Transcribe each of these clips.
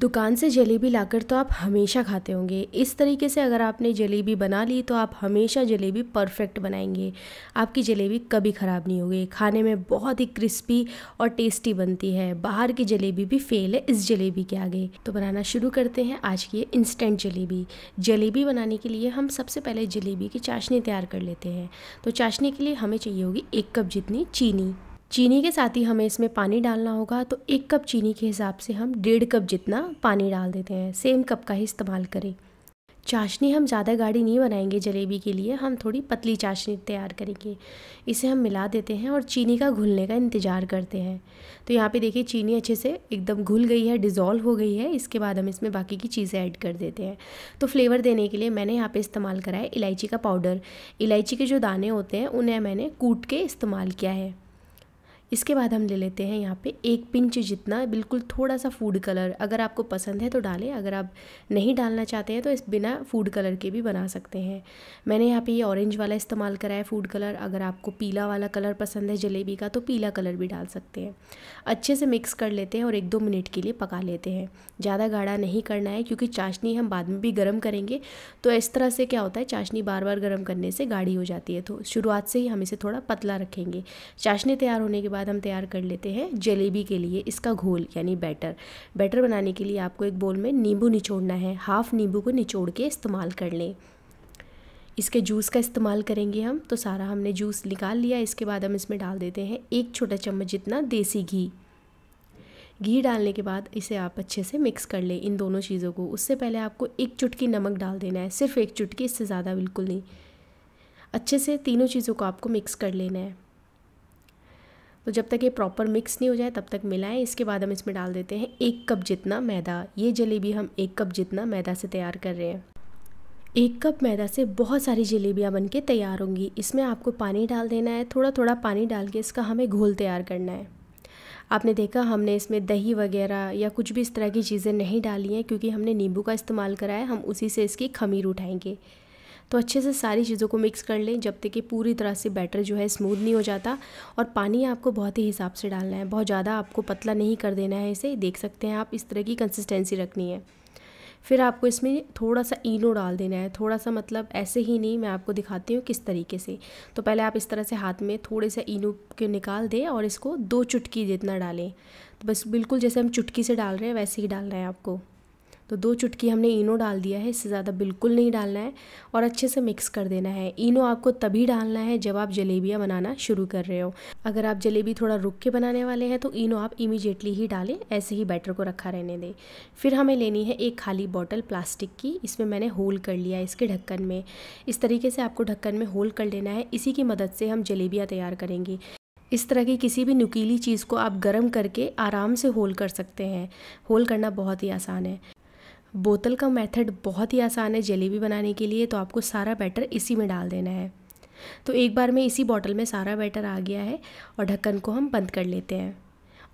दुकान से जलेबी लाकर तो आप हमेशा खाते होंगे इस तरीके से अगर आपने जलेबी बना ली तो आप हमेशा जलेबी परफेक्ट बनाएंगे आपकी जलेबी कभी ख़राब नहीं होगी खाने में बहुत ही क्रिस्पी और टेस्टी बनती है बाहर की जलेबी भी फेल है इस जलेबी के आगे तो बनाना शुरू करते हैं आज की इंस्टेंट जलेबी जलेबी बनाने के लिए हम सबसे पहले जलेबी की चाशनी तैयार कर लेते हैं तो चाशनी के लिए हमें चाहिए होगी एक कप जितनी चीनी चीनी के साथ ही हमें इसमें पानी डालना होगा तो एक कप चीनी के हिसाब से हम डेढ़ कप जितना पानी डाल देते हैं सेम कप का ही इस्तेमाल करें चाशनी हम ज़्यादा गाढ़ी नहीं बनाएंगे जलेबी के लिए हम थोड़ी पतली चाशनी तैयार करेंगे इसे हम मिला देते हैं और चीनी का घुलने का इंतज़ार करते हैं तो यहाँ पे देखिए चीनी अच्छे से एकदम घुल गई है डिज़ोल्व हो गई है इसके बाद हम इसमें बाकी की चीज़ें ऐड कर देते हैं तो फ्लेवर देने के लिए मैंने यहाँ पर इस्तेमाल करा है इलायची का पाउडर इलायची के जो दाने होते हैं उन्हें मैंने कूट के इस्तेमाल किया है इसके बाद हम ले लेते हैं यहाँ पे एक पिंच जितना बिल्कुल थोड़ा सा फूड कलर अगर आपको पसंद है तो डालें अगर आप नहीं डालना चाहते हैं तो इस बिना फूड कलर के भी बना सकते हैं मैंने यहाँ पे ये ऑरेंज वाला इस्तेमाल करा है फूड कलर अगर आपको पीला वाला कलर पसंद है जलेबी का तो पीला कलर भी डाल सकते हैं अच्छे से मिक्स कर लेते हैं और एक दो मिनट के लिए पका लेते हैं ज़्यादा गाढ़ा नहीं करना है क्योंकि चाशनी हम बाद में भी गर्म करेंगे तो इस तरह से क्या होता है चाशनी बार बार गर्म करने से गाढ़ी हो जाती है तो शुरुआत से ही हम इसे थोड़ा पतला रखेंगे चाशनी तैयार होने के बाद बाद हम तैयार कर लेते हैं जलेबी के लिए इसका घोल यानी बैटर बैटर बनाने के लिए आपको एक बोल में नींबू निचोड़ना है हाफ़ नींबू को निचोड़ के इस्तेमाल कर लें इसके जूस का इस्तेमाल करेंगे हम तो सारा हमने जूस निकाल लिया इसके बाद हम इसमें डाल देते हैं एक छोटा चम्मच जितना देसी घी घी डालने के बाद इसे आप अच्छे से मिक्स कर लें इन दोनों चीज़ों को उससे पहले आपको एक चुटकी नमक डाल देना है सिर्फ एक चुटकी इससे ज़्यादा बिल्कुल नहीं अच्छे से तीनों चीज़ों को आपको मिक्स कर लेना है तो जब तक ये प्रॉपर मिक्स नहीं हो जाए तब तक मिलाएं इसके बाद हम इसमें डाल देते हैं एक कप जितना मैदा ये जलेबी हम एक कप जितना मैदा से तैयार कर रहे हैं एक कप मैदा से बहुत सारी जलेबियाँ बन के तैयार होंगी इसमें आपको पानी डाल देना है थोड़ा थोड़ा पानी डाल के इसका हमें घोल तैयार करना है आपने देखा हमने इसमें दही वगैरह या कुछ भी इस तरह की चीज़ें नहीं डाली हैं क्योंकि हमने नींबू का इस्तेमाल करा है हम उसी से इसकी खमीर उठाएंगे तो अच्छे से सारी चीज़ों को मिक्स कर लें जब तक कि पूरी तरह से बैटर जो है स्मूथ नहीं हो जाता और पानी आपको बहुत ही हिसाब से डालना है बहुत ज़्यादा आपको पतला नहीं कर देना है इसे देख सकते हैं आप इस तरह की कंसिस्टेंसी रखनी है फिर आपको इसमें थोड़ा सा इनो डाल देना है थोड़ा सा मतलब ऐसे ही नहीं मैं आपको दिखाती हूँ किस तरीके से तो पहले आप इस तरह से हाथ में थोड़े से इनो के निकाल दें और इसको दो चुटकी जितना डालें तो बस बिल्कुल जैसे हम चुटकी से डाल रहे हैं वैसे ही डालना है आपको तो दो चुटकी हमने इनो डाल दिया है इससे ज़्यादा बिल्कुल नहीं डालना है और अच्छे से मिक्स कर देना है इनो आपको तभी डालना है जब आप जलेबियाँ बनाना शुरू कर रहे हो अगर आप जलेबी थोड़ा रुक के बनाने वाले हैं तो इनो आप इमिजिएटली ही डालें ऐसे ही बैटर को रखा रहने दें फिर हमें लेनी है एक खाली बॉटल प्लास्टिक की इसमें मैंने होल कर लिया है इसके ढक्कन में इस तरीके से आपको ढक्कन में होल कर लेना है इसी की मदद से हम जलेबियाँ तैयार करेंगे इस तरह की किसी भी नुकीली चीज़ को आप गर्म करके आराम से होल कर सकते हैं होल करना बहुत ही आसान है बोतल का मेथड बहुत ही आसान है जलेबी बनाने के लिए तो आपको सारा बैटर इसी में डाल देना है तो एक बार में इसी बॉटल में सारा बैटर आ गया है और ढक्कन को हम बंद कर लेते हैं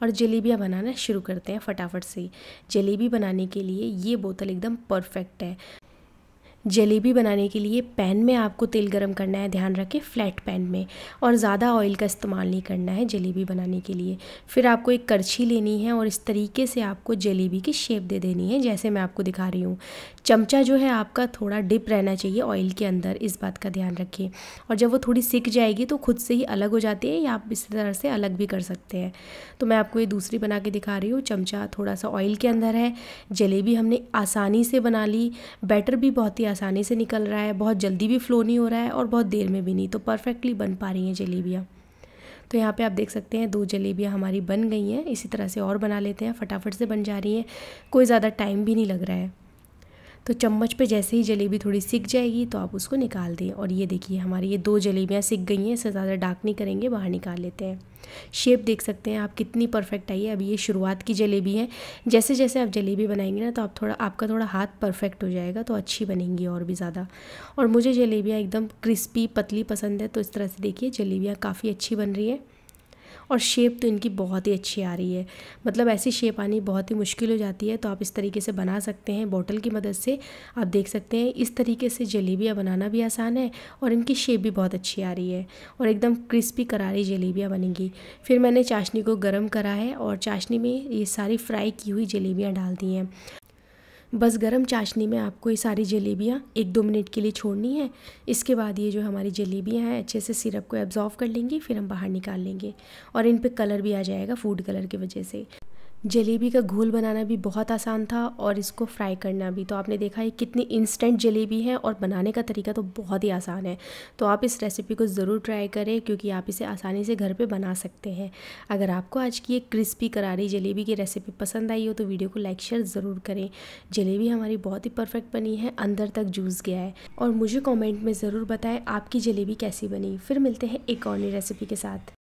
और जलेबियाँ बनाना शुरू करते हैं फटाफट से जलेबी बनाने के लिए ये बोतल एकदम परफेक्ट है जलेबी बनाने के लिए पैन में आपको तेल गरम करना है ध्यान रखें फ्लैट पैन में और ज़्यादा ऑयल का इस्तेमाल नहीं करना है जलेबी बनाने के लिए फिर आपको एक करछी लेनी है और इस तरीके से आपको जलेबी की शेप दे देनी है जैसे मैं आपको दिखा रही हूँ चमचा जो है आपका थोड़ा डिप रहना चाहिए ऑयल के अंदर इस बात का ध्यान रखें और जब वो थोड़ी सिक जाएगी तो खुद से ही अलग हो जाती है या आप इस तरह से अलग भी कर सकते हैं तो मैं आपको ये दूसरी बना के दिखा रही हूँ चमचा थोड़ा सा ऑयल के अंदर है जलेबी हमने आसानी से बना ली बैटर भी बहुत ही आसानी से निकल रहा है बहुत जल्दी भी फ्लो नहीं हो रहा है और बहुत देर में भी नहीं तो परफेक्टली बन पा रही हैं जलेबियाँ तो यहाँ पे आप देख सकते हैं दो जलेबियाँ हमारी बन गई हैं इसी तरह से और बना लेते हैं फटाफट से बन जा रही हैं कोई ज़्यादा टाइम भी नहीं लग रहा है तो चम्मच पे जैसे ही जलेबी थोड़ी सिक जाएगी तो आप उसको निकाल दें और ये देखिए हमारी ये दो जलेबियाँ सिक गई हैं इससे ज़्यादा डार्क नहीं करेंगे बाहर निकाल लेते हैं शेप देख सकते हैं आप कितनी परफेक्ट आई है अभी ये शुरुआत की जलेबी है जैसे जैसे आप जलेबी बनाएंगे ना तो आप थोड़ा आपका थोड़ा हाथ परफेक्ट हो जाएगा तो अच्छी बनेंगी और भी ज़्यादा और मुझे जलेबियाँ एकदम क्रिस्पी पतली पसंद है तो इस तरह से देखिए जलेबियाँ काफ़ी अच्छी बन रही है और शेप तो इनकी बहुत ही अच्छी आ रही है मतलब ऐसी शेप आनी बहुत ही मुश्किल हो जाती है तो आप इस तरीके से बना सकते हैं बॉटल की मदद से आप देख सकते हैं इस तरीके से जलेबियाँ बनाना भी आसान है और इनकी शेप भी बहुत अच्छी आ रही है और एकदम क्रिस्पी करारी जलेबियाँ बनेंगी फिर मैंने चाशनी को गर्म करा है और चाशनी में ये सारी फ्राई की हुई जलेबियाँ डाल दी हैं बस गरम चाशनी में आपको ये सारी जलेबियाँ एक दो मिनट के लिए छोड़नी है इसके बाद ये जो हमारी जलेबियाँ हैं अच्छे से सिरप को एब्जॉर्व कर लेंगी फिर हम बाहर निकाल लेंगे और इन पर कलर भी आ जाएगा फूड कलर की वजह से जलेबी का घोल बनाना भी बहुत आसान था और इसको फ्राई करना भी तो आपने देखा ये कितनी इंस्टेंट जलेबी है और बनाने का तरीका तो बहुत ही आसान है तो आप इस रेसिपी को ज़रूर ट्राई करें क्योंकि आप इसे आसानी से घर पे बना सकते हैं अगर आपको आज की एक क्रिस्पी करारी जलेबी की रेसिपी पसंद आई हो तो वीडियो को लाइक शेयर ज़रूर करें जलेबी हमारी बहुत ही परफेक्ट बनी है अंदर तक जूस गया है और मुझे कॉमेंट में ज़रूर बताएँ आपकी जलेबी कैसी बनी फिर मिलते हैं एक और नई रेसिपी के साथ